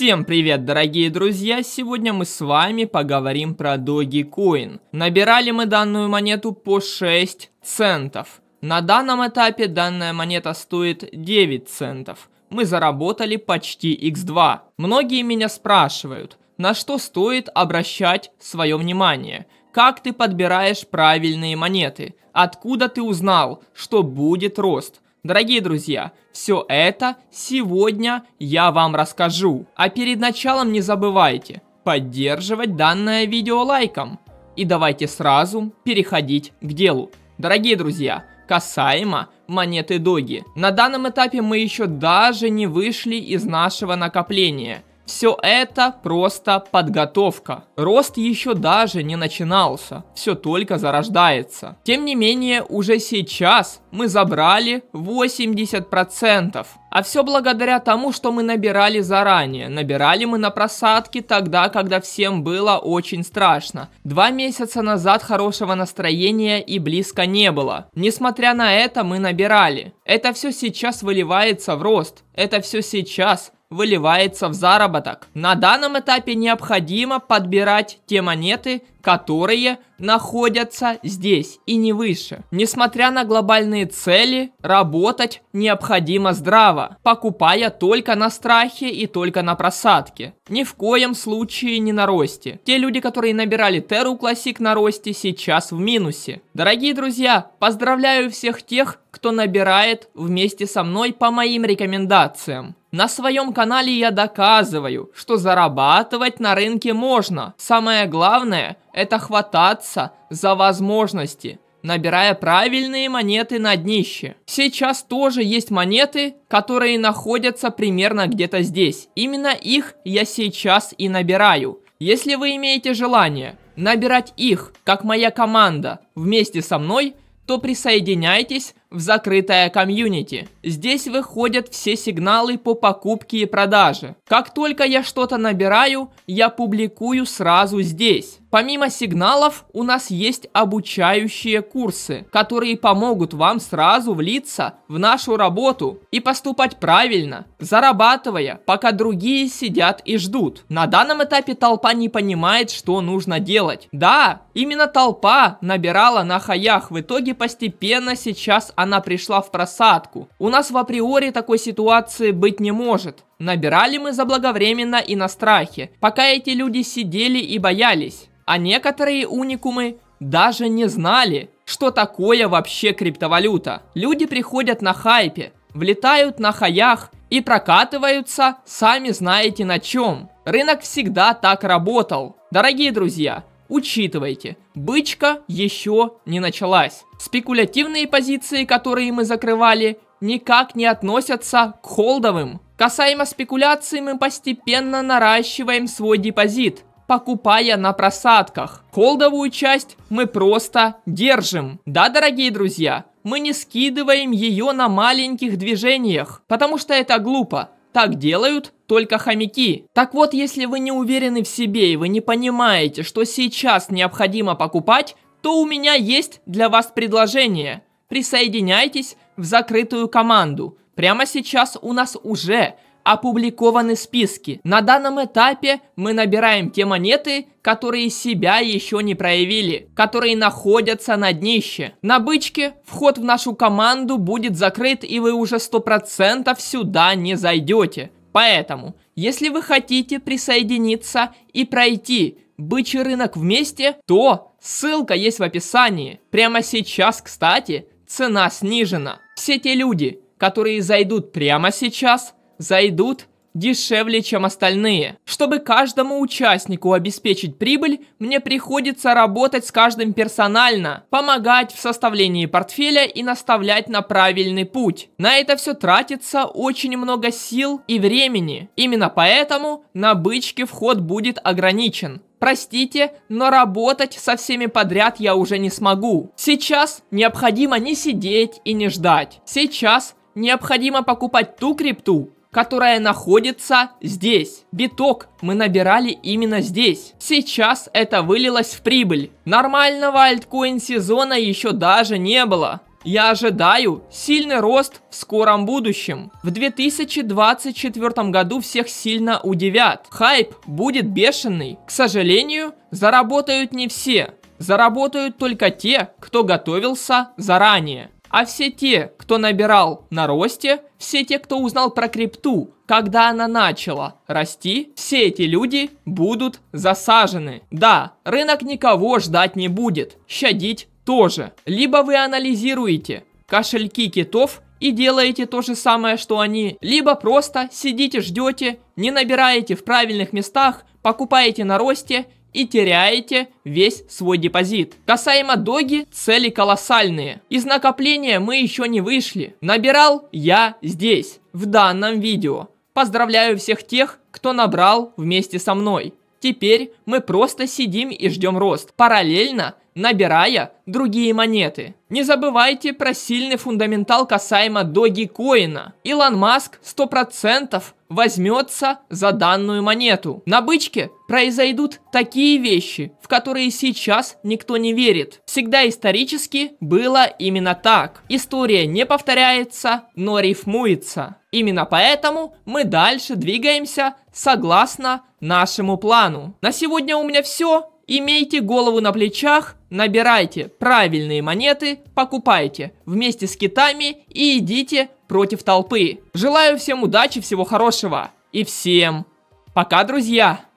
Всем привет, дорогие друзья! Сегодня мы с вами поговорим про Dogecoin. Набирали мы данную монету по 6 центов. На данном этапе данная монета стоит 9 центов. Мы заработали почти x2. Многие меня спрашивают, на что стоит обращать свое внимание – как ты подбираешь правильные монеты, откуда ты узнал, что будет рост, Дорогие друзья, все это сегодня я вам расскажу. А перед началом не забывайте поддерживать данное видео лайком. И давайте сразу переходить к делу. Дорогие друзья, касаемо монеты Доги. На данном этапе мы еще даже не вышли из нашего накопления – все это просто подготовка. Рост еще даже не начинался, все только зарождается. Тем не менее, уже сейчас мы забрали 80%. А все благодаря тому, что мы набирали заранее. Набирали мы на просадке тогда, когда всем было очень страшно. Два месяца назад хорошего настроения и близко не было. Несмотря на это, мы набирали. Это все сейчас выливается в рост. Это все сейчас выливается в заработок. На данном этапе необходимо подбирать те монеты, которые находятся здесь и не выше. Несмотря на глобальные цели, работать необходимо здраво, покупая только на страхе и только на просадке. Ни в коем случае не на росте. Те люди, которые набирали Теру Классик на росте, сейчас в минусе. Дорогие друзья, поздравляю всех тех, кто набирает вместе со мной по моим рекомендациям. На своем канале я доказываю, что зарабатывать на рынке можно. Самое главное – это хвататься за возможности, набирая правильные монеты на днище. Сейчас тоже есть монеты, которые находятся примерно где-то здесь. Именно их я сейчас и набираю. Если вы имеете желание набирать их, как моя команда, вместе со мной, то присоединяйтесь в закрытое комьюнити. Здесь выходят все сигналы по покупке и продаже. Как только я что-то набираю, я публикую сразу здесь. Помимо сигналов, у нас есть обучающие курсы, которые помогут вам сразу влиться в нашу работу и поступать правильно, зарабатывая, пока другие сидят и ждут. На данном этапе толпа не понимает, что нужно делать. Да, именно толпа набирала на хаях, в итоге постепенно сейчас она пришла в просадку. У нас в априори такой ситуации быть не может. Набирали мы заблаговременно и на страхе, пока эти люди сидели и боялись. А некоторые уникумы даже не знали, что такое вообще криптовалюта. Люди приходят на хайпе, влетают на хаях и прокатываются, сами знаете на чем. Рынок всегда так работал. Дорогие друзья, учитывайте, бычка еще не началась. Спекулятивные позиции, которые мы закрывали, никак не относятся к холдовым. Касаемо спекуляций, мы постепенно наращиваем свой депозит, покупая на просадках. Холдовую часть мы просто держим. Да, дорогие друзья, мы не скидываем ее на маленьких движениях, потому что это глупо. Так делают только хомяки. Так вот, если вы не уверены в себе и вы не понимаете, что сейчас необходимо покупать, то у меня есть для вас предложение. Присоединяйтесь в закрытую команду. Прямо сейчас у нас уже опубликованы списки. На данном этапе мы набираем те монеты, которые себя еще не проявили, которые находятся на днище. На бычке вход в нашу команду будет закрыт и вы уже 100% сюда не зайдете. Поэтому, если вы хотите присоединиться и пройти бычий рынок вместе, то ссылка есть в описании. Прямо сейчас, кстати, цена снижена. Все те люди, которые зайдут прямо сейчас, зайдут дешевле, чем остальные. Чтобы каждому участнику обеспечить прибыль, мне приходится работать с каждым персонально, помогать в составлении портфеля и наставлять на правильный путь. На это все тратится очень много сил и времени. Именно поэтому на бычке вход будет ограничен. Простите, но работать со всеми подряд я уже не смогу. Сейчас необходимо не сидеть и не ждать. Сейчас необходимо покупать ту крипту, которая находится здесь. Биток мы набирали именно здесь. Сейчас это вылилось в прибыль. Нормального альткоин сезона еще даже не было. Я ожидаю сильный рост в скором будущем. В 2024 году всех сильно удивят. Хайп будет бешеный. К сожалению, заработают не все. Заработают только те, кто готовился заранее. А все те, кто набирал на росте, все те, кто узнал про крипту, когда она начала расти, все эти люди будут засажены. Да, рынок никого ждать не будет, щадить тоже. Либо вы анализируете кошельки китов и делаете то же самое, что они, либо просто сидите ждете, не набираете в правильных местах, покупаете на росте и теряете весь свой депозит. Касаемо доги, цели колоссальные. Из накопления мы еще не вышли. Набирал я здесь, в данном видео. Поздравляю всех тех, кто набрал вместе со мной. Теперь мы просто сидим и ждем рост, параллельно набирая другие монеты. Не забывайте про сильный фундаментал касаемо Доги Коина. Илон Маск 100% возьмется за данную монету. На бычке произойдут такие вещи, в которые сейчас никто не верит. Всегда исторически было именно так. История не повторяется, но рифмуется. Именно поэтому мы дальше двигаемся согласно нашему плану. На сегодня у меня все. Имейте голову на плечах, набирайте правильные монеты, покупайте вместе с китами и идите против толпы. Желаю всем удачи, всего хорошего и всем пока, друзья!